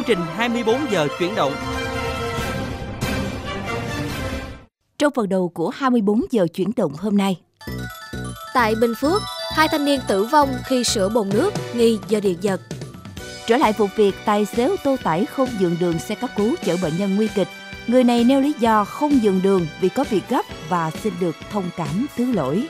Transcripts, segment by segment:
Chương trình 24 giờ chuyển động. Trong phần đầu của 24 giờ chuyển động hôm nay. Tại Bình Phước, hai thanh niên tử vong khi sửa bồn nước nghi do điện giật. Trở lại vụ việc tài xế ô tô tải không dừng đường xe cấp cứu chở bệnh nhân nguy kịch. Người này nêu lý do không dừng đường vì có việc gấp và xin được thông cảm thứ lỗi.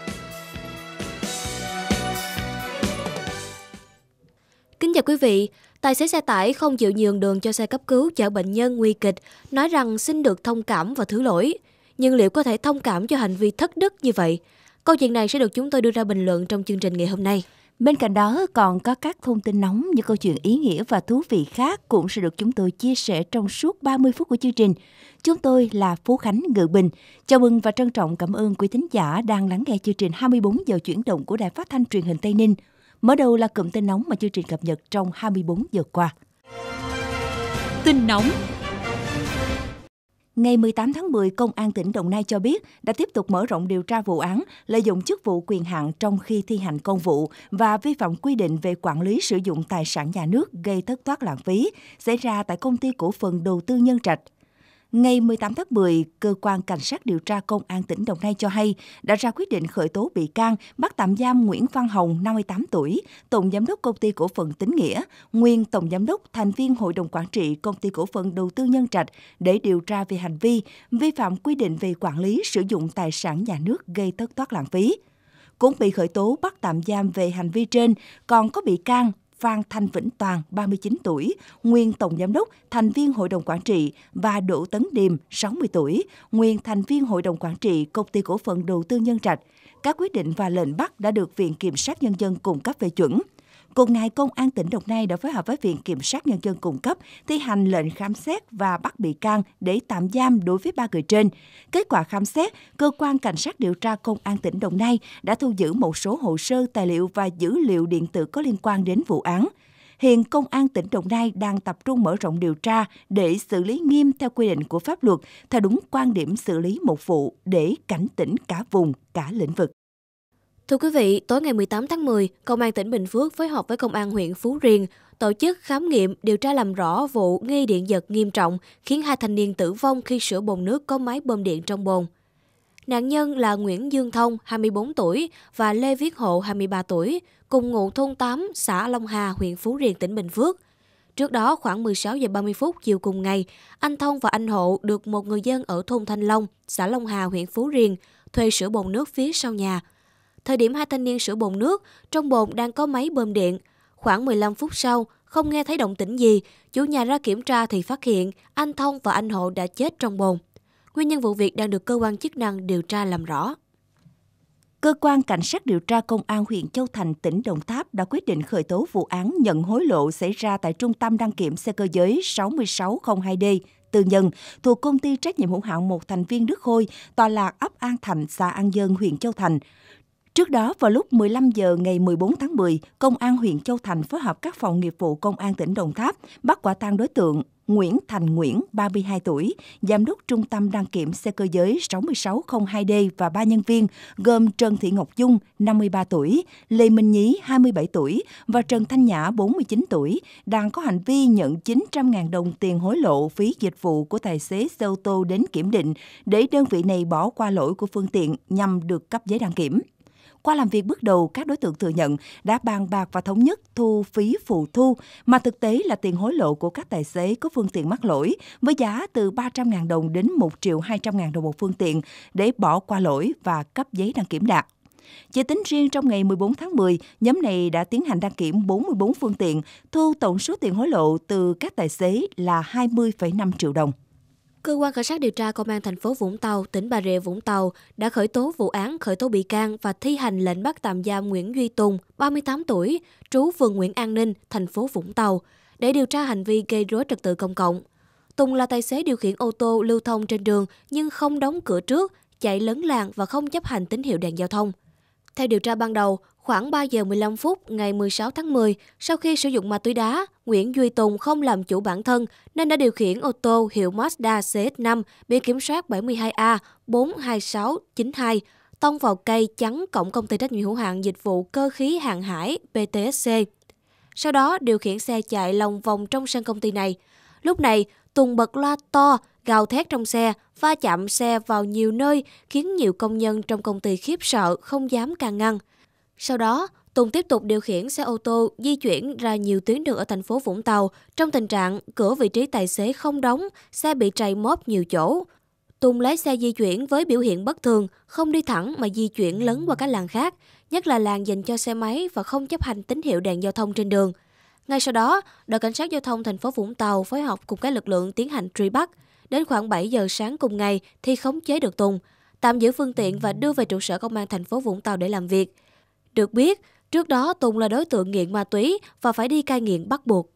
Kính chào quý vị, Tài xế xe tải không chịu nhường đường cho xe cấp cứu chở bệnh nhân nguy kịch, nói rằng xin được thông cảm và thứ lỗi. Nhưng liệu có thể thông cảm cho hành vi thất đức như vậy? Câu chuyện này sẽ được chúng tôi đưa ra bình luận trong chương trình ngày hôm nay. Bên cạnh đó còn có các thông tin nóng như câu chuyện ý nghĩa và thú vị khác cũng sẽ được chúng tôi chia sẻ trong suốt 30 phút của chương trình. Chúng tôi là Phú Khánh Ngự Bình. Chào mừng và trân trọng cảm ơn quý thính giả đang lắng nghe chương trình 24 giờ chuyển động của Đài Phát thanh truyền hình Tây Ninh Mở đầu là cụm tin nóng mà chương trình cập nhật trong 24 giờ qua. Tin nóng Ngày 18 tháng 10, Công an tỉnh Đồng Nai cho biết đã tiếp tục mở rộng điều tra vụ án lợi dụng chức vụ quyền hạn trong khi thi hành công vụ và vi phạm quy định về quản lý sử dụng tài sản nhà nước gây thất thoát lãng phí xảy ra tại công ty cổ phần đầu tư Nhân Trạch. Ngày 18 tháng 10, Cơ quan Cảnh sát điều tra Công an tỉnh Đồng Nai cho hay đã ra quyết định khởi tố bị can, bắt tạm giam Nguyễn Văn Hồng, 58 tuổi, Tổng Giám đốc Công ty Cổ phần Tính Nghĩa, nguyên Tổng Giám đốc, thành viên Hội đồng Quản trị Công ty Cổ phần Đầu tư Nhân Trạch để điều tra về hành vi vi phạm quy định về quản lý sử dụng tài sản nhà nước gây thất thoát lãng phí cũng bị khởi tố bắt tạm giam về hành vi trên, còn có bị can Phan Thanh Vĩnh Toàn, 39 tuổi, nguyên Tổng Giám đốc, thành viên Hội đồng Quản trị và Đỗ Tấn Điềm, 60 tuổi, nguyên thành viên Hội đồng Quản trị Công ty Cổ phần Đầu tư Nhân Trạch. Các quyết định và lệnh bắt đã được Viện Kiểm sát Nhân dân cung cấp về chuẩn. Cùng ngày, Công an tỉnh Đồng Nai đã phối hợp với Viện Kiểm sát Nhân dân cung cấp thi hành lệnh khám xét và bắt bị can để tạm giam đối với ba người trên. Kết quả khám xét, Cơ quan Cảnh sát điều tra Công an tỉnh Đồng Nai đã thu giữ một số hồ sơ, tài liệu và dữ liệu điện tử có liên quan đến vụ án. Hiện Công an tỉnh Đồng Nai đang tập trung mở rộng điều tra để xử lý nghiêm theo quy định của pháp luật, theo đúng quan điểm xử lý một vụ để cảnh tỉnh cả vùng, cả lĩnh vực. Thưa quý vị, tối ngày 18 tháng 10, Công an tỉnh Bình Phước phối hợp với Công an huyện Phú Riềng tổ chức khám nghiệm điều tra làm rõ vụ nghi điện giật nghiêm trọng khiến hai thanh niên tử vong khi sửa bồn nước có máy bơm điện trong bồn. Nạn nhân là Nguyễn Dương Thông, 24 tuổi và Lê Viết Hộ, 23 tuổi, cùng ngụ thôn 8, xã Long Hà, huyện Phú Riềng, tỉnh Bình Phước. Trước đó khoảng 16 giờ 30 phút chiều cùng ngày, anh Thông và anh Hộ được một người dân ở thôn Thanh Long, xã Long Hà, huyện Phú Riềng thuê sửa bồn nước phía sau nhà – Thời điểm hai thanh niên sửa bồn nước, trong bồn đang có máy bơm điện. Khoảng 15 phút sau, không nghe thấy động tĩnh gì, chủ nhà ra kiểm tra thì phát hiện anh Thông và anh Hộ đã chết trong bồn. Nguyên nhân vụ việc đang được cơ quan chức năng điều tra làm rõ. Cơ quan Cảnh sát điều tra Công an huyện Châu Thành, tỉnh Đồng Tháp đã quyết định khởi tố vụ án nhận hối lộ xảy ra tại Trung tâm đăng kiểm xe cơ giới 6602D, tư nhân thuộc công ty trách nhiệm hữu hạn một thành viên Đức Khôi, tòa lạc ấp An Thành, xã An Dân, huyện Châu Thành – Trước đó, vào lúc 15 giờ ngày 14 tháng 10, Công an huyện Châu Thành phối hợp các phòng nghiệp vụ Công an tỉnh Đồng Tháp bắt quả tang đối tượng Nguyễn Thành Nguyễn, 32 tuổi, giám đốc trung tâm đăng kiểm xe cơ giới 6602D và ba nhân viên gồm Trần Thị Ngọc Dung, 53 tuổi, Lê Minh Nhí, 27 tuổi và Trần Thanh Nhã, 49 tuổi, đang có hành vi nhận 900.000 đồng tiền hối lộ phí dịch vụ của tài xế xe ô tô đến kiểm định để đơn vị này bỏ qua lỗi của phương tiện nhằm được cấp giấy đăng kiểm. Qua làm việc bước đầu, các đối tượng thừa nhận đã bàn bạc và thống nhất thu phí phụ thu, mà thực tế là tiền hối lộ của các tài xế có phương tiện mắc lỗi với giá từ 300.000 đồng đến 1 triệu 200.000 đồng một phương tiện để bỏ qua lỗi và cấp giấy đăng kiểm đạt. Chỉ tính riêng trong ngày 14 tháng 10, nhóm này đã tiến hành đăng kiểm 44 phương tiện, thu tổng số tiền hối lộ từ các tài xế là 20,5 triệu đồng. Cơ quan cảnh sát điều tra Công an thành phố Vũng Tàu, tỉnh Bà Rịa Vũng Tàu đã khởi tố vụ án khởi tố bị can và thi hành lệnh bắt tạm giam Nguyễn Duy Tùng, 38 tuổi, trú phường Nguyễn An Ninh, thành phố Vũng Tàu, để điều tra hành vi gây rối trật tự công cộng. Tùng là tài xế điều khiển ô tô lưu thông trên đường nhưng không đóng cửa trước, chạy lấn làng và không chấp hành tín hiệu đèn giao thông. Theo điều tra ban đầu, Khoảng 3 giờ 15 phút ngày 16 tháng 10, sau khi sử dụng ma túy đá, Nguyễn Duy Tùng không làm chủ bản thân nên đã điều khiển ô tô hiệu Mazda CX-5 biển kiểm soát 72A 42692 tông vào cây chắn cổng công ty trách nhiệm hữu hạn dịch vụ cơ khí hàng hải PTSC. Sau đó điều khiển xe chạy lòng vòng trong sân công ty này. Lúc này, Tùng bật loa to, gào thét trong xe, va chạm xe vào nhiều nơi khiến nhiều công nhân trong công ty khiếp sợ không dám can ngăn. Sau đó, Tùng tiếp tục điều khiển xe ô tô di chuyển ra nhiều tuyến đường ở thành phố Vũng Tàu trong tình trạng cửa vị trí tài xế không đóng, xe bị trầy móp nhiều chỗ. Tùng lái xe di chuyển với biểu hiện bất thường, không đi thẳng mà di chuyển lấn qua các làng khác, nhất là làng dành cho xe máy và không chấp hành tín hiệu đèn giao thông trên đường. Ngay sau đó, đội cảnh sát giao thông thành phố Vũng Tàu phối hợp cùng các lực lượng tiến hành truy bắt. Đến khoảng 7 giờ sáng cùng ngày thì khống chế được Tùng, tạm giữ phương tiện và đưa về trụ sở công an thành phố Vũng Tàu để làm việc. Được biết, trước đó Tùng là đối tượng nghiện ma túy và phải đi cai nghiện bắt buộc.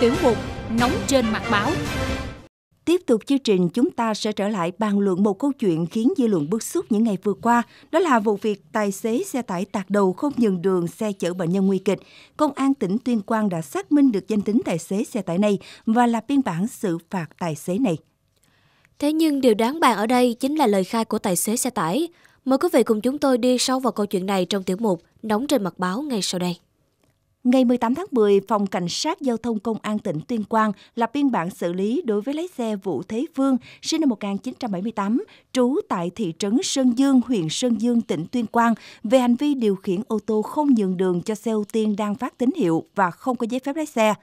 Tiểu mục Nóng trên mặt báo Tiếp tục chương trình, chúng ta sẽ trở lại bàn luận một câu chuyện khiến dư luận bức xúc những ngày vừa qua. Đó là vụ việc tài xế xe tải tạt đầu không nhường đường xe chở bệnh nhân nguy kịch. Công an tỉnh Tuyên Quang đã xác minh được danh tính tài xế xe tải này và lập biên bản xử phạt tài xế này. Thế nhưng điều đáng bàn ở đây chính là lời khai của tài xế xe tải. Mời quý vị cùng chúng tôi đi sâu vào câu chuyện này trong tiểu mục Nóng trên mặt báo ngay sau đây. Ngày 18 tháng 10, Phòng Cảnh sát Giao thông Công an tỉnh Tuyên Quang lập biên bản xử lý đối với lái xe Vũ Thế Vương, sinh năm 1978, trú tại thị trấn Sơn Dương, huyện Sơn Dương, tỉnh Tuyên Quang, về hành vi điều khiển ô tô không nhường đường cho xe ưu tiên đang phát tín hiệu và không có giấy phép lái xe.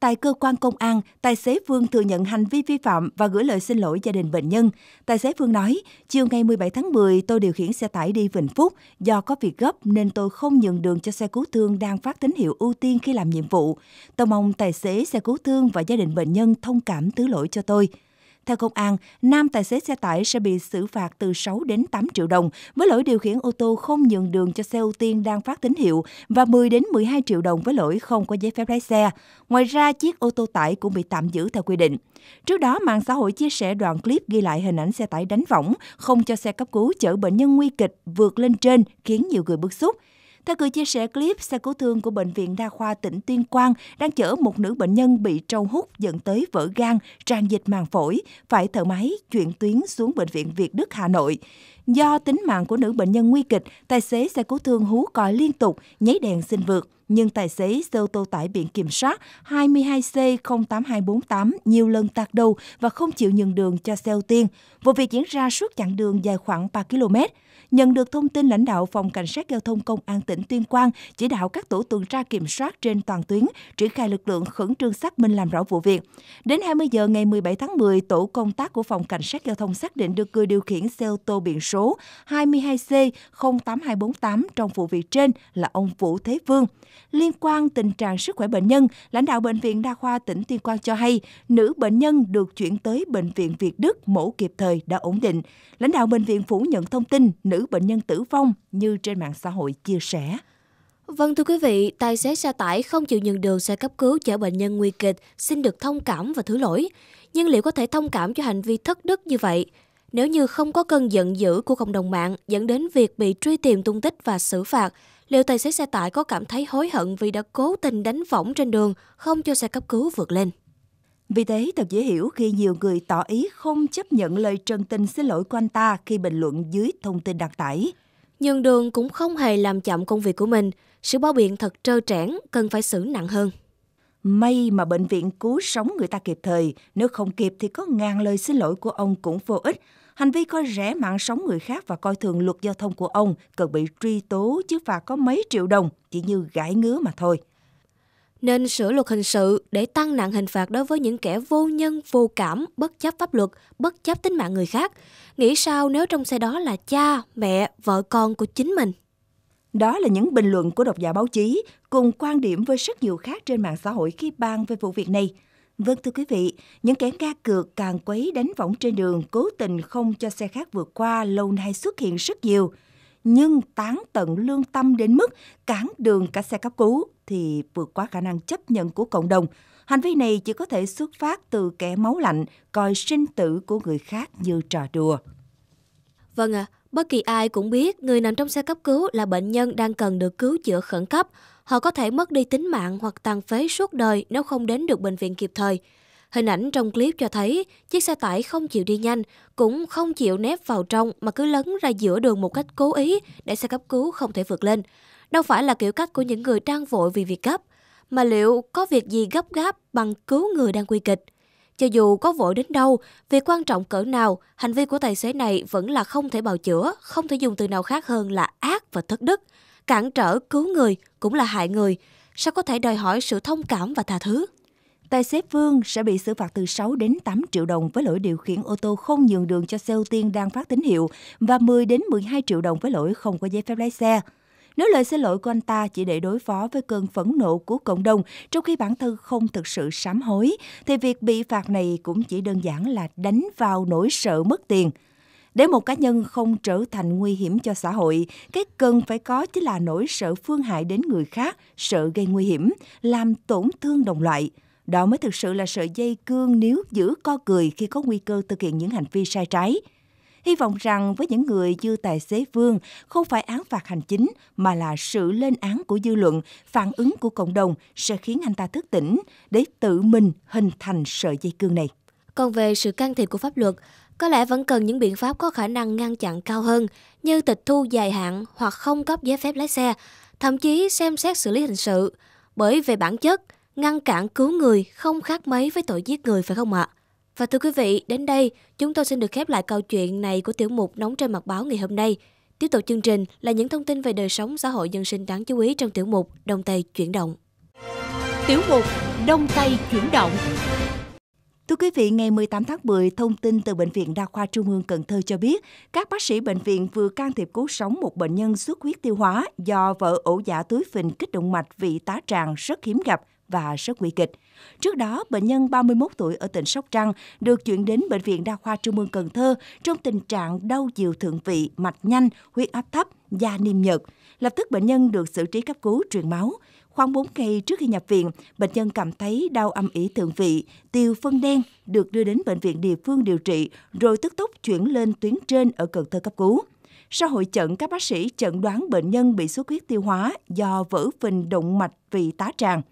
Tại cơ quan công an, tài xế Phương thừa nhận hành vi vi phạm và gửi lời xin lỗi gia đình bệnh nhân. Tài xế Phương nói, chiều ngày 17 tháng 10, tôi điều khiển xe tải đi Vĩnh Phúc. Do có việc gấp nên tôi không nhường đường cho xe cứu thương đang phát tín hiệu ưu tiên khi làm nhiệm vụ. Tôi mong tài xế xe cứu thương và gia đình bệnh nhân thông cảm thứ lỗi cho tôi. Theo công an, nam tài xế xe tải sẽ bị xử phạt từ 6 đến 8 triệu đồng với lỗi điều khiển ô tô không nhường đường cho xe ưu tiên đang phát tín hiệu và 10 đến 12 triệu đồng với lỗi không có giấy phép lái xe. Ngoài ra, chiếc ô tô tải cũng bị tạm giữ theo quy định. Trước đó, mạng xã hội chia sẻ đoạn clip ghi lại hình ảnh xe tải đánh võng, không cho xe cấp cứu chở bệnh nhân nguy kịch vượt lên trên khiến nhiều người bức xúc. Theo người chia sẻ clip, xe cứu thương của Bệnh viện Đa khoa tỉnh Tuyên Quang đang chở một nữ bệnh nhân bị trâu hút dẫn tới vỡ gan, tràn dịch màng phổi, phải thở máy, chuyển tuyến xuống Bệnh viện Việt Đức Hà Nội. Do tính mạng của nữ bệnh nhân nguy kịch, tài xế xe cứu thương hú còi liên tục, nháy đèn xin vượt. Nhưng tài xế xe ô tô tải biển kiểm soát 22C08248 nhiều lần tạt đầu và không chịu nhường đường cho xe ưu tiên. Vụ việc diễn ra suốt chặng đường dài khoảng 3 km. Nhận được thông tin lãnh đạo Phòng Cảnh sát Giao thông Công an tỉnh Tuyên Quang chỉ đạo các tổ tuần tra kiểm soát trên toàn tuyến, triển khai lực lượng khẩn trương xác minh làm rõ vụ việc. Đến 20 giờ ngày 17 tháng 10, tổ công tác của Phòng Cảnh sát Giao thông xác định được người điều khiển xe ô tô biển số 22C08248 trong vụ việc trên là ông Vũ Thế Vương. Liên quan tình trạng sức khỏe bệnh nhân, lãnh đạo Bệnh viện Đa khoa tỉnh Tuyên Quang cho hay, nữ bệnh nhân được chuyển tới Bệnh viện Việt Đức mổ kịp thời đã ổn định. Lãnh đạo Bệnh viện phủ nhận thông tin nữ bệnh nhân tử vong như trên mạng xã hội chia sẻ. Vâng thưa quý vị, tài xế xe tải không chịu nhường đường xe cấp cứu chở bệnh nhân nguy kịch xin được thông cảm và thứ lỗi. Nhưng liệu có thể thông cảm cho hành vi thất đức như vậy? Nếu như không có cơn giận dữ của cộng đồng mạng dẫn đến việc bị truy tìm tung tích và xử phạt, liệu tài xế xe tải có cảm thấy hối hận vì đã cố tình đánh võng trên đường không cho xe cấp cứu vượt lên? Vì thế, thật dễ hiểu khi nhiều người tỏ ý không chấp nhận lời trần tình xin lỗi của anh ta khi bình luận dưới thông tin đăng tải. Nhưng Đường cũng không hề làm chậm công việc của mình. Sự bao biện thật trơ trẽn, cần phải xử nặng hơn. May mà bệnh viện cứu sống người ta kịp thời, nếu không kịp thì có ngàn lời xin lỗi của ông cũng vô ích. Hành vi coi rẻ mạng sống người khác và coi thường luật giao thông của ông cần bị truy tố chứ phạt có mấy triệu đồng, chỉ như gãi ngứa mà thôi nên sửa luật hình sự để tăng nặng hình phạt đối với những kẻ vô nhân, vô cảm, bất chấp pháp luật, bất chấp tính mạng người khác. Nghĩ sao nếu trong xe đó là cha, mẹ, vợ con của chính mình? Đó là những bình luận của độc giả báo chí cùng quan điểm với rất nhiều khác trên mạng xã hội khi bàn về vụ việc này. Vâng thưa quý vị, những kẻ ga cược càng quấy đánh võng trên đường cố tình không cho xe khác vượt qua lâu nay xuất hiện rất nhiều. Nhưng tán tận lương tâm đến mức cản đường cả xe cấp cứu thì vượt quá khả năng chấp nhận của cộng đồng. Hành vi này chỉ có thể xuất phát từ kẻ máu lạnh coi sinh tử của người khác như trò đùa. Vâng ạ, à, bất kỳ ai cũng biết người nằm trong xe cấp cứu là bệnh nhân đang cần được cứu chữa khẩn cấp. Họ có thể mất đi tính mạng hoặc tàn phế suốt đời nếu không đến được bệnh viện kịp thời. Hình ảnh trong clip cho thấy chiếc xe tải không chịu đi nhanh, cũng không chịu nép vào trong mà cứ lấn ra giữa đường một cách cố ý để xe cấp cứu không thể vượt lên đâu phải là kiểu cách của những người đang vội vì việc gấp, mà liệu có việc gì gấp gáp bằng cứu người đang nguy kịch. Cho dù có vội đến đâu, việc quan trọng cỡ nào, hành vi của tài xế này vẫn là không thể bào chữa, không thể dùng từ nào khác hơn là ác và thất đức. Cản trở cứu người cũng là hại người, sao có thể đòi hỏi sự thông cảm và tha thứ? Tài xế Vương sẽ bị xử phạt từ 6 đến 8 triệu đồng với lỗi điều khiển ô tô không nhường đường cho xe ưu tiên đang phát tín hiệu và 10 đến 12 triệu đồng với lỗi không có giấy phép lái xe. Nói lời xin lỗi của anh ta chỉ để đối phó với cơn phẫn nộ của cộng đồng trong khi bản thân không thực sự sám hối, thì việc bị phạt này cũng chỉ đơn giản là đánh vào nỗi sợ mất tiền. Để một cá nhân không trở thành nguy hiểm cho xã hội, cái cần phải có chính là nỗi sợ phương hại đến người khác, sợ gây nguy hiểm, làm tổn thương đồng loại. Đó mới thực sự là sợi dây cương níu giữ co cười khi có nguy cơ thực hiện những hành vi sai trái – Hy vọng rằng với những người như tài xế Vương không phải án phạt hành chính mà là sự lên án của dư luận, phản ứng của cộng đồng sẽ khiến anh ta thức tỉnh để tự mình hình thành sợi dây cương này. Còn về sự can thiệp của pháp luật, có lẽ vẫn cần những biện pháp có khả năng ngăn chặn cao hơn như tịch thu dài hạn hoặc không cấp giấy phép lái xe, thậm chí xem xét xử lý hình sự. Bởi về bản chất, ngăn cản cứu người không khác mấy với tội giết người phải không ạ? Và thưa quý vị, đến đây chúng tôi xin được khép lại câu chuyện này của tiểu mục Nóng trên mặt báo ngày hôm nay. Tiếp tục chương trình là những thông tin về đời sống xã hội dân sinh đáng chú ý trong tiểu mục Đông Tây chuyển động. Tiểu mục Đông Tây chuyển động. Thưa quý vị, ngày 18 tháng 10, thông tin từ Bệnh viện Đa khoa Trung ương Cần Thơ cho biết, các bác sĩ bệnh viện vừa can thiệp cứu sống một bệnh nhân xuất huyết tiêu hóa do vỡ ổ giả túi phình kích động mạch vị tá tràng rất hiếm gặp và rất nguy kịch. Trước đó, bệnh nhân 31 tuổi ở tỉnh Sóc Trăng được chuyển đến Bệnh viện Đa khoa Trung ương Cần Thơ trong tình trạng đau chiều thượng vị, mạch nhanh, huyết áp thấp, da niêm nhật. Lập tức bệnh nhân được xử trí cấp cứu truyền máu. Khoảng 4 ngày trước khi nhập viện, bệnh nhân cảm thấy đau âm ỉ thượng vị, tiêu phân đen, được đưa đến bệnh viện địa phương điều trị, rồi tức tốc chuyển lên tuyến trên ở Cần Thơ cấp cứu. Sau hội chẩn, các bác sĩ chẩn đoán bệnh nhân bị xuất huyết tiêu hóa do vỡ phình động mạch vị tá tràng.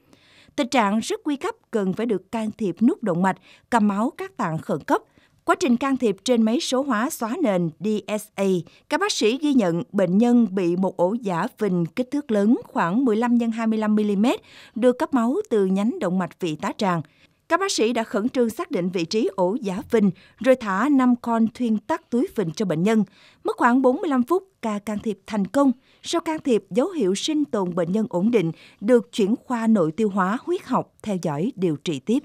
Tình trạng rất nguy cấp cần phải được can thiệp nút động mạch, cầm máu các tạng khẩn cấp. Quá trình can thiệp trên máy số hóa xóa nền DSA, các bác sĩ ghi nhận bệnh nhân bị một ổ giả phình kích thước lớn khoảng 15 x 25 mm đưa cấp máu từ nhánh động mạch vị tá tràng. Các bác sĩ đã khẩn trương xác định vị trí ổ giả phình rồi thả 5 con thuyên tắc túi phình cho bệnh nhân. Mất khoảng 45 phút, ca can thiệp thành công. Sau can thiệp, dấu hiệu sinh tồn bệnh nhân ổn định được chuyển khoa nội tiêu hóa huyết học theo dõi điều trị tiếp.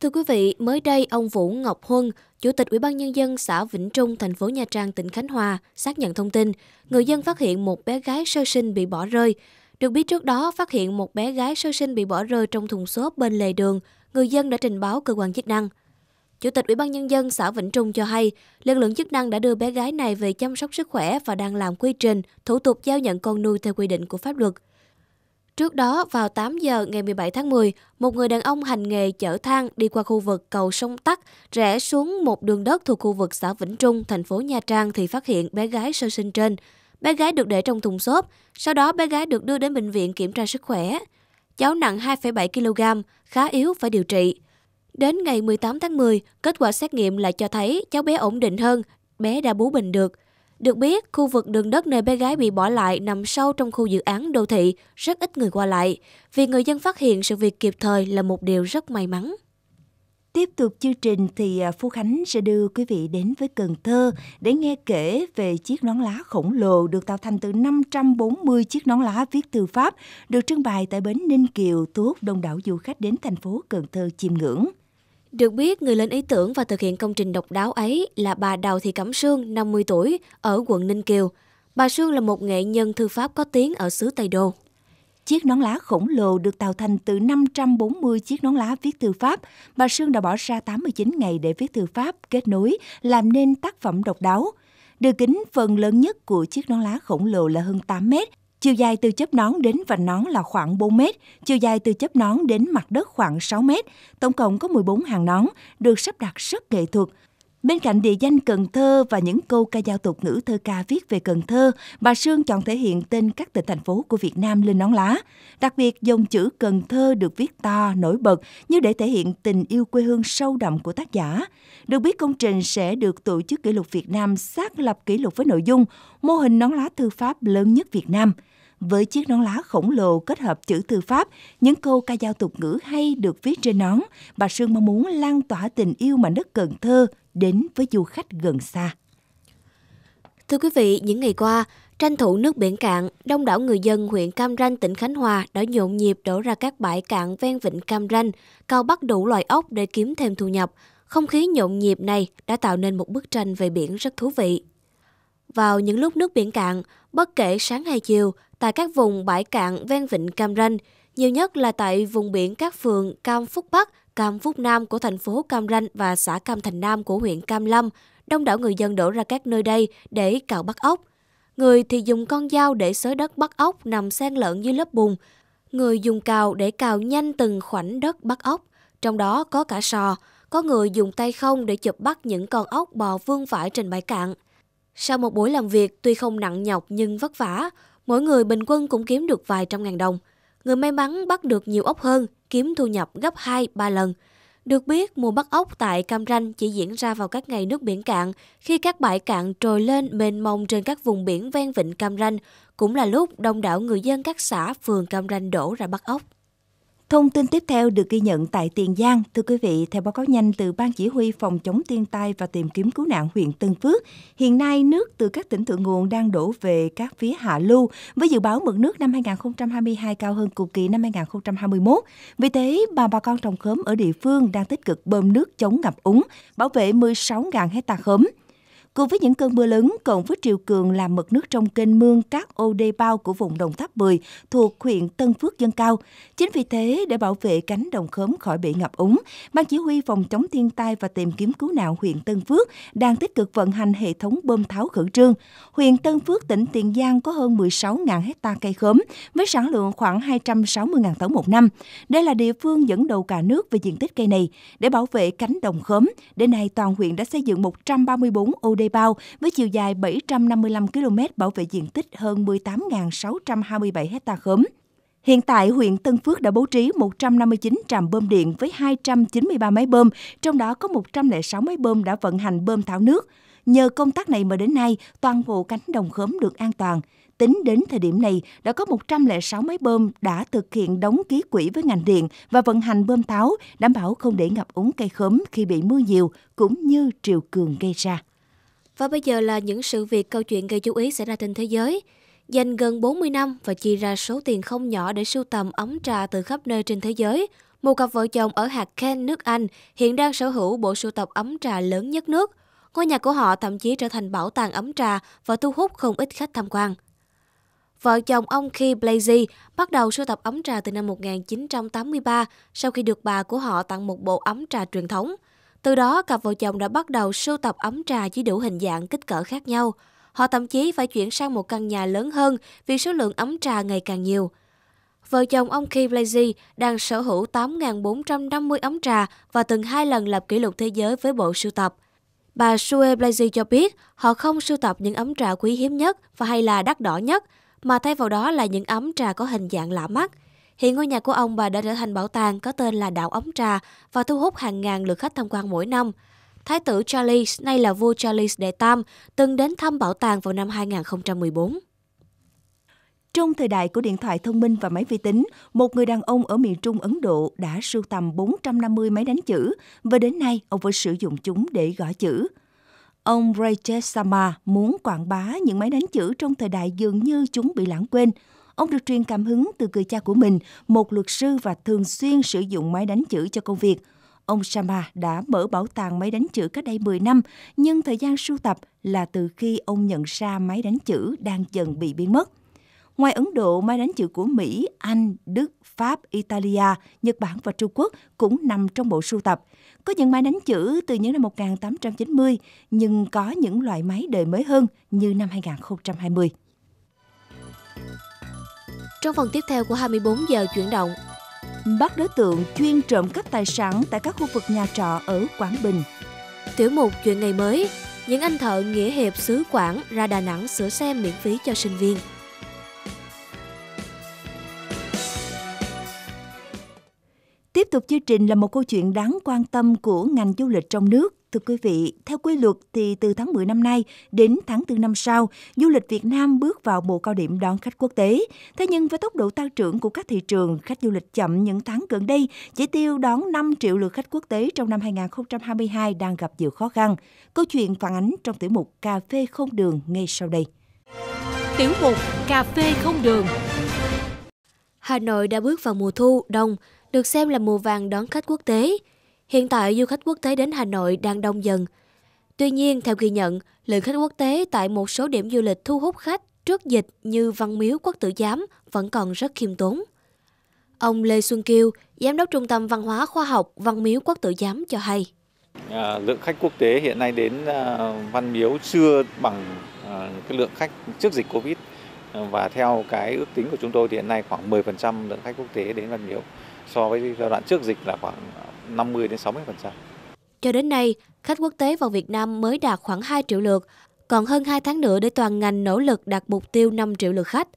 Thưa quý vị, mới đây ông Vũ Ngọc Huân, Chủ tịch Ủy ban nhân dân xã Vĩnh Trung, thành phố Nha Trang, tỉnh Khánh Hòa xác nhận thông tin người dân phát hiện một bé gái sơ sinh bị bỏ rơi. Được biết trước đó, phát hiện một bé gái sơ sinh bị bỏ rơi trong thùng xốp bên lề đường, người dân đã trình báo cơ quan chức năng. Chủ tịch Ủy ban Nhân dân xã Vĩnh Trung cho hay, lực lượng chức năng đã đưa bé gái này về chăm sóc sức khỏe và đang làm quy trình, thủ tục giao nhận con nuôi theo quy định của pháp luật. Trước đó, vào 8 giờ ngày 17 tháng 10, một người đàn ông hành nghề chở thang đi qua khu vực cầu sông Tắc, rẽ xuống một đường đất thuộc khu vực xã Vĩnh Trung, thành phố Nha Trang thì phát hiện bé gái sơ sinh trên. Bé gái được để trong thùng xốp, sau đó bé gái được đưa đến bệnh viện kiểm tra sức khỏe. Cháu nặng 2,7 kg, khá yếu phải điều trị. Đến ngày 18 tháng 10, kết quả xét nghiệm lại cho thấy cháu bé ổn định hơn, bé đã bú bình được. Được biết, khu vực đường đất nơi bé gái bị bỏ lại nằm sâu trong khu dự án đô thị, rất ít người qua lại. vì người dân phát hiện sự việc kịp thời là một điều rất may mắn. Tiếp tục chương trình thì à, Phú Khánh sẽ đưa quý vị đến với Cần Thơ để nghe kể về chiếc nón lá khổng lồ được tạo thành từ 540 chiếc nón lá viết từ pháp, được trưng bày tại bến Ninh Kiều thu hút đông đảo du khách đến thành phố Cần Thơ chiêm ngưỡng. Được biết, người lên ý tưởng và thực hiện công trình độc đáo ấy là bà Đào Thị Cẩm Sương, 50 tuổi, ở quận Ninh Kiều. Bà Sương là một nghệ nhân thư pháp có tiếng ở xứ Tây Đô. Chiếc nón lá khổng lồ được tạo thành từ 540 chiếc nón lá viết thư pháp. Bà Sương đã bỏ ra 89 ngày để viết thư pháp, kết nối, làm nên tác phẩm độc đáo. Đường kính phần lớn nhất của chiếc nón lá khổng lồ là hơn 8 mét, Chiều dài từ chớp nón đến vành nón là khoảng 4 mét, chiều dài từ chớp nón đến mặt đất khoảng 6 mét. Tổng cộng có 14 hàng nón, được sắp đặt rất nghệ thuật, Bên cạnh địa danh Cần Thơ và những câu ca dao tục ngữ thơ ca viết về Cần Thơ, bà Sương chọn thể hiện tên các tỉnh thành phố của Việt Nam lên nón lá. Đặc biệt, dòng chữ Cần Thơ được viết to, nổi bật như để thể hiện tình yêu quê hương sâu đậm của tác giả. Được biết công trình sẽ được Tổ chức Kỷ lục Việt Nam xác lập kỷ lục với nội dung mô hình nón lá thư pháp lớn nhất Việt Nam với chiếc nón lá khổng lồ kết hợp chữ thư pháp, những câu ca dao tục ngữ hay được viết trên nón, bà Sương mong muốn lan tỏa tình yêu mảnh đất Cần Thơ đến với du khách gần xa. Thưa quý vị, những ngày qua, tranh thủ nước biển cạn, đông đảo người dân huyện Cam Ranh, tỉnh Khánh Hòa đã nhộn nhịp đổ ra các bãi cạn ven vịnh Cam Ranh, cao bắt đủ loài ốc để kiếm thêm thu nhập. Không khí nhộn nhịp này đã tạo nên một bức tranh về biển rất thú vị. Vào những lúc nước biển cạn, bất kể sáng hay chiều, tại các vùng bãi cạn ven vịnh Cam Ranh, nhiều nhất là tại vùng biển các phường Cam Phúc Bắc, Cam Phúc Nam của thành phố Cam Ranh và xã Cam Thành Nam của huyện Cam Lâm, đông đảo người dân đổ ra các nơi đây để cạo bắt ốc. Người thì dùng con dao để xới đất bắt ốc nằm xen lẫn dưới lớp bùn. Người dùng cào để cào nhanh từng khoảnh đất bắt ốc, trong đó có cả sò. Có người dùng tay không để chụp bắt những con ốc bò vương vãi trên bãi cạn. Sau một buổi làm việc tuy không nặng nhọc nhưng vất vả, mỗi người bình quân cũng kiếm được vài trăm ngàn đồng. Người may mắn bắt được nhiều ốc hơn, kiếm thu nhập gấp 2-3 lần. Được biết, mùa bắt ốc tại Cam Ranh chỉ diễn ra vào các ngày nước biển cạn, khi các bãi cạn trồi lên mênh mông trên các vùng biển ven vịnh Cam Ranh, cũng là lúc đông đảo người dân các xã phường Cam Ranh đổ ra bắt ốc. Thông tin tiếp theo được ghi nhận tại Tiền Giang. Thưa quý vị, theo báo cáo nhanh từ Ban Chỉ huy Phòng chống thiên tai và tìm kiếm cứu nạn huyện Tân Phước, hiện nay nước từ các tỉnh thượng nguồn đang đổ về các phía hạ lưu với dự báo mực nước năm 2022 cao hơn cùng kỳ năm 2021. Vì thế, bà bà con trồng khóm ở địa phương đang tích cực bơm nước chống ngập úng, bảo vệ 16.000 hecta khóm. Cùng với những cơn mưa lớn cộng với triều cường làm mực nước trong kênh mương các ô đê bao của vùng Đồng Tháp Bười thuộc huyện Tân Phước dâng cao. Chính vì thế, để bảo vệ cánh đồng khóm khỏi bị ngập úng, Ban Chỉ huy Phòng chống thiên tai và tìm kiếm cứu nạn huyện Tân Phước đang tích cực vận hành hệ thống bơm tháo khẩn trương. Huyện Tân Phước, tỉnh Tiền Giang có hơn 16.000 hecta cây khóm với sản lượng khoảng 260.000 tấn một năm. Đây là địa phương dẫn đầu cả nước về diện tích cây này. Để bảo vệ cánh đồng khóm, đến nay toàn huyện đã xây dựng 134 ô đê Bao với chiều dài 755 km bảo vệ diện tích hơn 18.627 hecta khóm. Hiện tại, huyện Tân Phước đã bố trí 159 trạm bơm điện với 293 máy bơm, trong đó có 106 máy bơm đã vận hành bơm tháo nước. Nhờ công tác này mà đến nay, toàn bộ cánh đồng khóm được an toàn. Tính đến thời điểm này, đã có 106 máy bơm đã thực hiện đóng ký quỹ với ngành điện và vận hành bơm tháo, đảm bảo không để ngập úng cây khóm khi bị mưa nhiều cũng như triều cường gây ra. Và bây giờ là những sự việc câu chuyện gây chú ý xảy ra trên thế giới. Dành gần 40 năm và chi ra số tiền không nhỏ để sưu tầm ấm trà từ khắp nơi trên thế giới, một cặp vợ chồng ở hạt Kent, nước Anh hiện đang sở hữu bộ sưu tập ấm trà lớn nhất nước. Ngôi nhà của họ thậm chí trở thành bảo tàng ấm trà và thu hút không ít khách tham quan. Vợ chồng ông Key Blazy bắt đầu sưu tập ấm trà từ năm 1983 sau khi được bà của họ tặng một bộ ấm trà truyền thống – từ đó, cặp vợ chồng đã bắt đầu sưu tập ấm trà dưới đủ hình dạng kích cỡ khác nhau. Họ thậm chí phải chuyển sang một căn nhà lớn hơn vì số lượng ấm trà ngày càng nhiều. Vợ chồng ông Kim Lazy đang sở hữu 8.450 ấm trà và từng hai lần lập kỷ lục thế giới với bộ sưu tập. Bà Sue Blazy cho biết họ không sưu tập những ấm trà quý hiếm nhất và hay là đắt đỏ nhất, mà thay vào đó là những ấm trà có hình dạng lạ mắt – Hiện ngôi nhà của ông bà đã trở thành bảo tàng có tên là đảo Ống Trà và thu hút hàng ngàn lượt khách tham quan mỗi năm. Thái tử Charles, nay là vua Charles Đệ Tam, từng đến thăm bảo tàng vào năm 2014. Trong thời đại của điện thoại thông minh và máy vi tính, một người đàn ông ở miền Trung Ấn Độ đã sưu tầm 450 máy đánh chữ và đến nay ông vẫn sử dụng chúng để gõ chữ. Ông Rajesh Sharma muốn quảng bá những máy đánh chữ trong thời đại dường như chúng bị lãng quên – Ông được truyền cảm hứng từ người cha của mình, một luật sư và thường xuyên sử dụng máy đánh chữ cho công việc. Ông Sama đã mở bảo tàng máy đánh chữ cách đây 10 năm, nhưng thời gian sưu tập là từ khi ông nhận ra máy đánh chữ đang dần bị biến mất. Ngoài Ấn Độ, máy đánh chữ của Mỹ, Anh, Đức, Pháp, Italia, Nhật Bản và Trung Quốc cũng nằm trong bộ sưu tập. Có những máy đánh chữ từ những năm 1890, nhưng có những loại máy đời mới hơn như năm 2020. Trong phần tiếp theo của 24 giờ chuyển động, bắt đối tượng chuyên trộm cắp tài sản tại các khu vực nhà trọ ở Quảng Bình. Tiểu mục chuyện ngày mới, những anh thợ nghĩa hiệp xứ Quảng ra Đà Nẵng sửa xe miễn phí cho sinh viên. Tiếp tục chương trình là một câu chuyện đáng quan tâm của ngành du lịch trong nước. Thưa quý vị, theo quy luật thì từ tháng 10 năm nay đến tháng 4 năm sau, du lịch Việt Nam bước vào mùa cao điểm đón khách quốc tế. Thế nhưng với tốc độ tăng trưởng của các thị trường, khách du lịch chậm những tháng gần đây, chỉ tiêu đón 5 triệu lượt khách quốc tế trong năm 2022 đang gặp nhiều khó khăn. Câu chuyện phản ánh trong tiểu mục Cà phê không đường ngay sau đây. Tiểu mục Cà phê không đường Hà Nội đã bước vào mùa thu, đông, được xem là mùa vàng đón khách quốc tế – Hiện tại du khách quốc tế đến Hà Nội đang đông dần. Tuy nhiên, theo ghi nhận, lượng khách quốc tế tại một số điểm du lịch thu hút khách trước dịch như Văn Miếu Quốc Tử Giám vẫn còn rất khiêm tốn. Ông Lê Xuân Kiêu, Giám đốc Trung tâm Văn hóa Khoa học Văn Miếu Quốc Tử Giám cho hay. À, lượng khách quốc tế hiện nay đến à, Văn Miếu chưa bằng à, cái lượng khách trước dịch Covid à, và theo cái ước tính của chúng tôi thì hiện nay khoảng 10% lượng khách quốc tế đến Văn Miếu so với giai đoạn trước dịch là khoảng 50 đến 60%. Cho đến nay, khách quốc tế vào Việt Nam mới đạt khoảng 2 triệu lượt, còn hơn 2 tháng nữa để toàn ngành nỗ lực đạt mục tiêu 5 triệu lượt khách.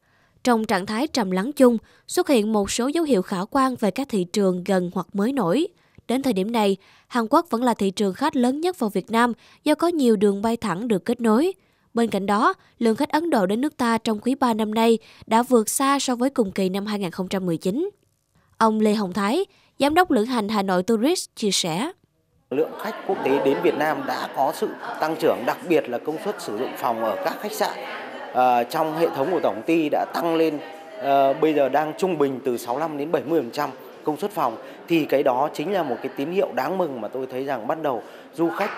Trong trạng thái trầm lắng chung, xuất hiện một số dấu hiệu khả quan về các thị trường gần hoặc mới nổi. Đến thời điểm này, Hàn Quốc vẫn là thị trường khách lớn nhất vào Việt Nam do có nhiều đường bay thẳng được kết nối. Bên cạnh đó, lượng khách Ấn Độ đến nước ta trong quý 3 năm nay đã vượt xa so với cùng kỳ năm 2019. Ông Lê Hồng Thái, Giám đốc lữ hành Hà Nội Tourist chia sẻ. Lượng khách quốc tế đến Việt Nam đã có sự tăng trưởng, đặc biệt là công suất sử dụng phòng ở các khách sạn à, trong hệ thống của tổng ty đã tăng lên à, bây giờ đang trung bình từ 65 đến 70% công suất phòng thì cái đó chính là một cái tín hiệu đáng mừng mà tôi thấy rằng bắt đầu du khách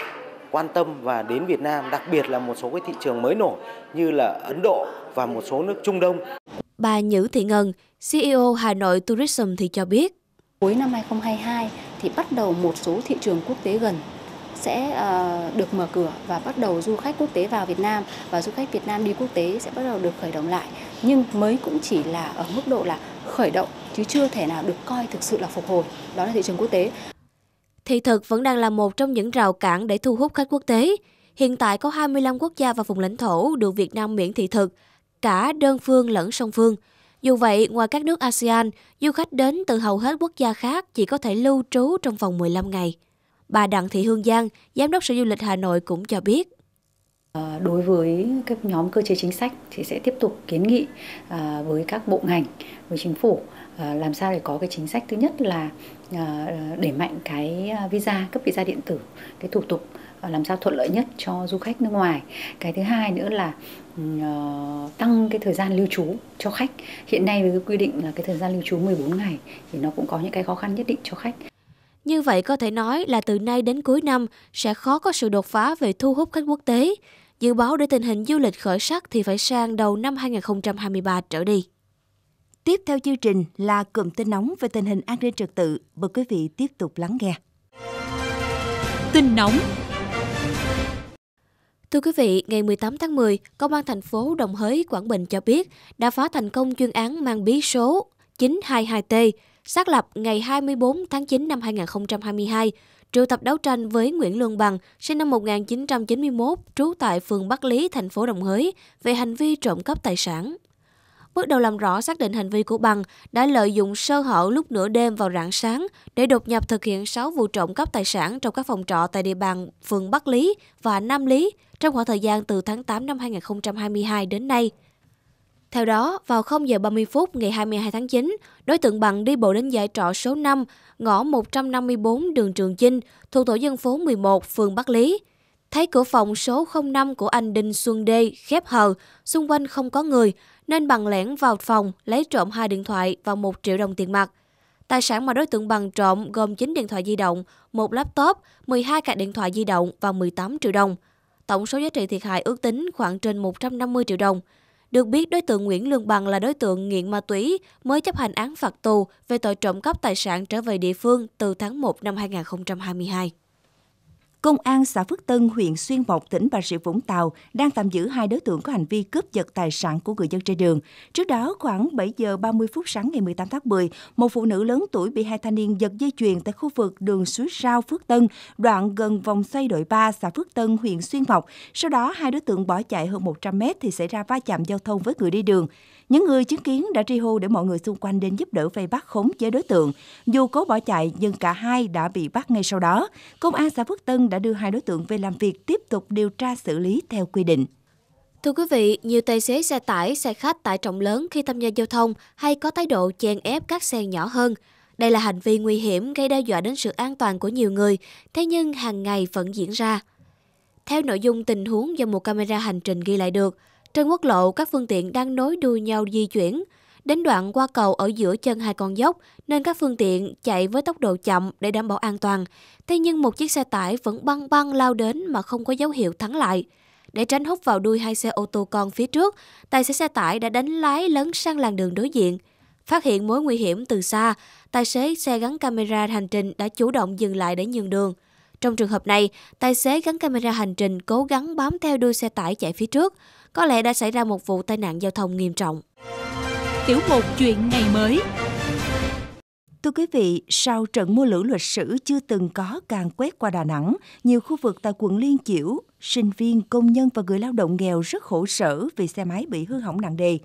quan tâm và đến Việt Nam, đặc biệt là một số cái thị trường mới nổi như là Ấn Độ và một số nước Trung Đông. Bà Nhữ Thị Ngân, CEO Hà Nội Tourism thì cho biết, Cuối năm 2022 thì bắt đầu một số thị trường quốc tế gần sẽ ờ, được mở cửa và bắt đầu du khách quốc tế vào Việt Nam và du khách Việt Nam đi quốc tế sẽ bắt đầu được khởi động lại nhưng mới cũng chỉ là ở mức độ là khởi động chứ chưa thể nào được coi thực sự là phục hồi đó là thị trường quốc tế thị thực vẫn đang là một trong những rào cản để thu hút khách quốc tế hiện tại có 25 quốc gia và vùng lãnh thổ được Việt Nam miễn thị thực cả đơn phương lẫn song phương dù vậy, ngoài các nước ASEAN, du khách đến từ hầu hết quốc gia khác chỉ có thể lưu trú trong vòng 15 ngày. Bà Đặng Thị Hương Giang, Giám đốc Sở Du lịch Hà Nội cũng cho biết. Ờ, đối với các nhóm cơ chế chính sách thì sẽ tiếp tục kiến nghị ờ, với các bộ ngành, với chính phủ ờ, làm sao để có cái chính sách thứ nhất là đẩy mạnh cái visa cấp visa điện tử cái thủ tục Ờ, làm sao thuận lợi nhất cho du khách nước ngoài cái thứ hai nữa là ừ, ờ, tăng cái thời gian lưu trú cho khách hiện nay với cái quy định là cái thời gian lưu trú 14 ngày thì nó cũng có những cái khó khăn nhất định cho khách như vậy có thể nói là từ nay đến cuối năm sẽ khó có sự đột phá về thu hút khách quốc tế. Dự báo để tình hình du lịch khởi sắc thì phải sang đầu năm 2023 trở đi. Tiếp theo chương trình là cụm tin nóng về tình hình an ninh trật tự. Mời quý vị tiếp tục lắng nghe. Tin nóng Thưa quý vị, ngày 18 tháng 10, Công an thành phố Đồng Hới, Quảng Bình cho biết đã phá thành công chuyên án mang bí số 922T, xác lập ngày 24 tháng 9 năm 2022, triệu tập đấu tranh với Nguyễn Lương Bằng, sinh năm 1991, trú tại phường Bắc Lý, thành phố Đồng Hới, về hành vi trộm cắp tài sản bước đầu làm rõ xác định hành vi của Bằng đã lợi dụng sơ hở lúc nửa đêm vào rạng sáng để đột nhập thực hiện 6 vụ trộm cắp tài sản trong các phòng trọ tại địa bàn phường Bắc Lý và Nam Lý trong khoảng thời gian từ tháng 8 năm 2022 đến nay. Theo đó, vào 0 giờ 30 phút ngày 22 tháng 9, đối tượng Bằng đi bộ đến giải trọ số 5, ngõ 154 đường Trường Chinh, thuộc tổ dân phố 11, phường Bắc Lý. Thấy cửa phòng số 05 của anh Đinh Xuân Đê khép hờ, xung quanh không có người, nên bằng lẻn vào phòng lấy trộm hai điện thoại và một triệu đồng tiền mặt. Tài sản mà đối tượng bằng trộm gồm 9 điện thoại di động, một laptop, 12 cạc điện thoại di động và 18 triệu đồng. Tổng số giá trị thiệt hại ước tính khoảng trên 150 triệu đồng. Được biết, đối tượng Nguyễn Lương Bằng là đối tượng nghiện ma túy, mới chấp hành án phạt tù về tội trộm cắp tài sản trở về địa phương từ tháng 1 năm 2022. Công an xã Phước Tân, huyện Xuyên Mộc, tỉnh Bà Rịa Vũng Tàu đang tạm giữ hai đối tượng có hành vi cướp giật tài sản của người dân trên đường. Trước đó, khoảng 7 giờ 30 phút sáng ngày 18 tháng 10, một phụ nữ lớn tuổi bị hai thanh niên giật dây chuyền tại khu vực đường Suối Rau Phước Tân, đoạn gần vòng xoay đội 3 xã Phước Tân, huyện Xuyên Mộc. Sau đó, hai đối tượng bỏ chạy hơn 100 mét thì xảy ra va chạm giao thông với người đi đường. Những người chứng kiến đã tri hô để mọi người xung quanh đến giúp đỡ vây bắt khống chế đối tượng. Dù cố bỏ chạy nhưng cả hai đã bị bắt ngay sau đó. Công an xã Phước Tân đã đưa hai đối tượng về làm việc tiếp tục điều tra xử lý theo quy định. Thưa quý vị, nhiều tài xế xe tải, xe khách tải trọng lớn khi tham gia giao thông hay có thái độ chèn ép các xe nhỏ hơn. Đây là hành vi nguy hiểm gây đe dọa đến sự an toàn của nhiều người, thế nhưng hàng ngày vẫn diễn ra. Theo nội dung tình huống do một camera hành trình ghi lại được, trên quốc lộ, các phương tiện đang nối đuôi nhau di chuyển. Đến đoạn qua cầu ở giữa chân hai con dốc, nên các phương tiện chạy với tốc độ chậm để đảm bảo an toàn. Thế nhưng một chiếc xe tải vẫn băng băng lao đến mà không có dấu hiệu thắng lại. Để tránh hút vào đuôi hai xe ô tô con phía trước, tài xế xe tải đã đánh lái lấn sang làn đường đối diện. Phát hiện mối nguy hiểm từ xa, tài xế xe gắn camera hành trình đã chủ động dừng lại để nhường đường. Trong trường hợp này, tài xế gắn camera hành trình cố gắng bám theo đuôi xe tải chạy phía trước có lẽ đã xảy ra một vụ tai nạn giao thông nghiêm trọng. Tiểu mục chuyện ngày mới Thưa quý vị, sau trận mưa lũ lịch sử chưa từng có càng quét qua Đà Nẵng, nhiều khu vực tại quận Liên Chiểu, sinh viên, công nhân và người lao động nghèo rất khổ sở vì xe máy bị hư hỏng nặng đề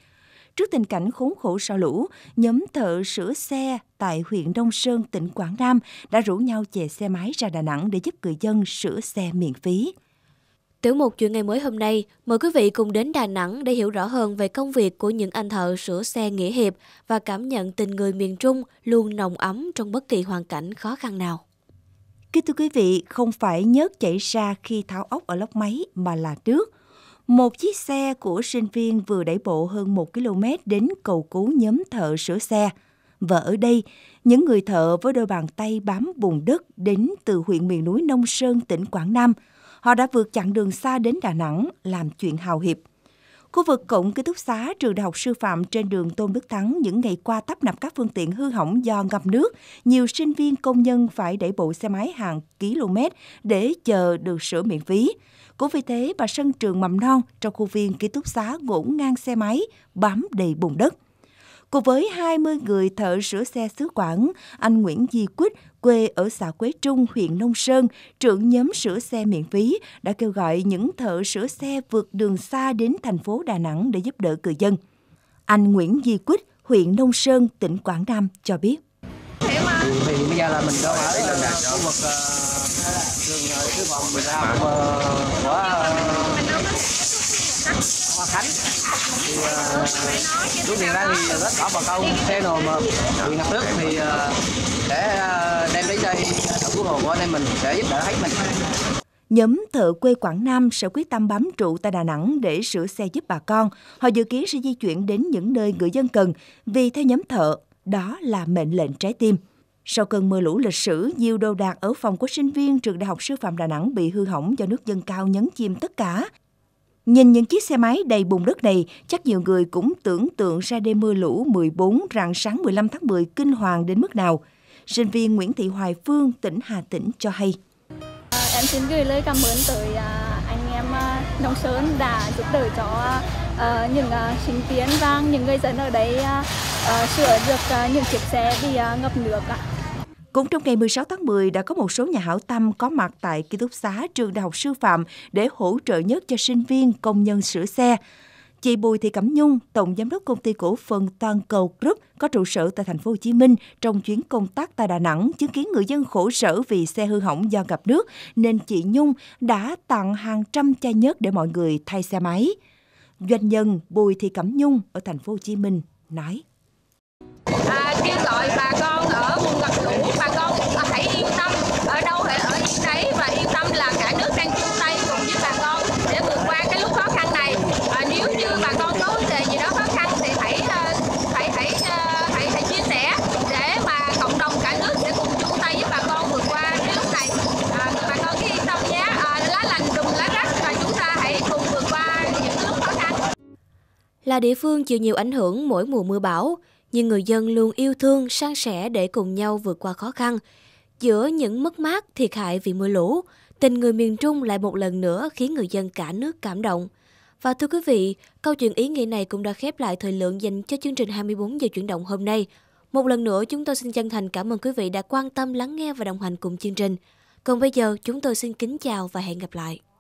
Trước tình cảnh khốn khổ sau lũ, nhóm thợ sửa xe tại huyện Đông Sơn, tỉnh Quảng Nam đã rủ nhau chè xe máy ra Đà Nẵng để giúp người dân sửa xe miễn phí. Tiểu mục chuyện ngày mới hôm nay, mời quý vị cùng đến Đà Nẵng để hiểu rõ hơn về công việc của những anh thợ sửa xe nghĩa hiệp và cảm nhận tình người miền Trung luôn nồng ấm trong bất kỳ hoàn cảnh khó khăn nào. Kính thưa quý vị, không phải nhớt chảy ra khi tháo ốc ở lốc máy mà là trước. Một chiếc xe của sinh viên vừa đẩy bộ hơn 1 km đến cầu cứu nhóm thợ sửa xe. Và ở đây, những người thợ với đôi bàn tay bám bùn đất đến từ huyện miền núi Nông Sơn, tỉnh Quảng Nam – Họ đã vượt chặng đường xa đến Đà Nẵng làm chuyện hào hiệp. Khu vực cổng ký túc xá trường Đại học Sư phạm trên đường Tôn Đức Thắng những ngày qua tấp nập các phương tiện hư hỏng do ngập nước. Nhiều sinh viên công nhân phải đẩy bộ xe máy hàng km để chờ được sửa miễn phí. Cũng vì thế mà sân trường mầm non trong khu viên ký túc xá ngổn ngang xe máy, bám đầy bùn đất. Cùng với 20 người thợ sửa xe xứ Quảng, anh Nguyễn Di Quýt quê ở xã Quế Trung, huyện Nông Sơn, trưởng nhóm sửa xe miễn phí đã kêu gọi những thợ sửa xe vượt đường xa đến thành phố Đà Nẵng để giúp đỡ người dân. Anh Nguyễn Di Quýt, huyện Nông Sơn, tỉnh Quảng Nam cho biết. Thì bây giờ là mình đang ở khu vực đường Sư Vọng 15 của Hoa Khánh thì lúc này ra thì rất rõ bà câu xe nào bị ngập nước thì ờ, để ờ, đem đến đây đội cứu hộ của anh em mình sẽ giúp đỡ hết mình Nhóm thợ quê Quảng Nam sẽ quyết tâm bám trụ tại Đà Nẵng để sửa xe giúp bà con. Họ dự kiến sẽ di chuyển đến những nơi người dân cần, vì theo nhóm thợ, đó là mệnh lệnh trái tim. Sau cơn mưa lũ lịch sử, nhiều đồ đạc ở phòng của sinh viên trường Đại học Sư phạm Đà Nẵng bị hư hỏng do nước dâng cao nhấn chìm tất cả. Nhìn những chiếc xe máy đầy bùn đất này, chắc nhiều người cũng tưởng tượng ra đêm mưa lũ 14 rạng sáng 15 tháng 10 kinh hoàng đến mức nào – sinh viên Nguyễn Thị Hoài Phương, tỉnh Hà Tĩnh cho hay. À, em xin gửi lời cảm ơn tới à, anh em à, Nông Sơn đã giúp đỡ cho những sinh viên và những người dân ở đấy sửa được những chiếc xe bị ngập nước ạ. Cũng trong ngày 16 tháng 10 đã có một số nhà hảo tâm có mặt tại ký túc xá trường Đại học Sư phạm để hỗ trợ nhất cho sinh viên công nhân sửa xe. Chị Bùi Thị Cẩm Nhung, tổng giám đốc công ty cổ phần Toàn Cầu Group có trụ sở tại thành phố Hồ Chí Minh trong chuyến công tác tại Đà Nẵng chứng kiến người dân khổ sở vì xe hư hỏng do gặp nước nên chị Nhung đã tặng hàng trăm chai nhớt để mọi người thay xe máy. Doanh nhân Bùi Thị Cẩm Nhung ở thành phố Hồ Chí Minh nói: à, kêu gọi bà con ở vùng ngập lũ bà con Là địa phương chịu nhiều ảnh hưởng mỗi mùa mưa bão, nhưng người dân luôn yêu thương, san sẻ để cùng nhau vượt qua khó khăn. Giữa những mất mát, thiệt hại vì mưa lũ, tình người miền Trung lại một lần nữa khiến người dân cả nước cảm động. Và thưa quý vị, câu chuyện ý nghĩa này cũng đã khép lại thời lượng dành cho chương trình 24 giờ chuyển động hôm nay. Một lần nữa, chúng tôi xin chân thành cảm ơn quý vị đã quan tâm lắng nghe và đồng hành cùng chương trình. Còn bây giờ, chúng tôi xin kính chào và hẹn gặp lại.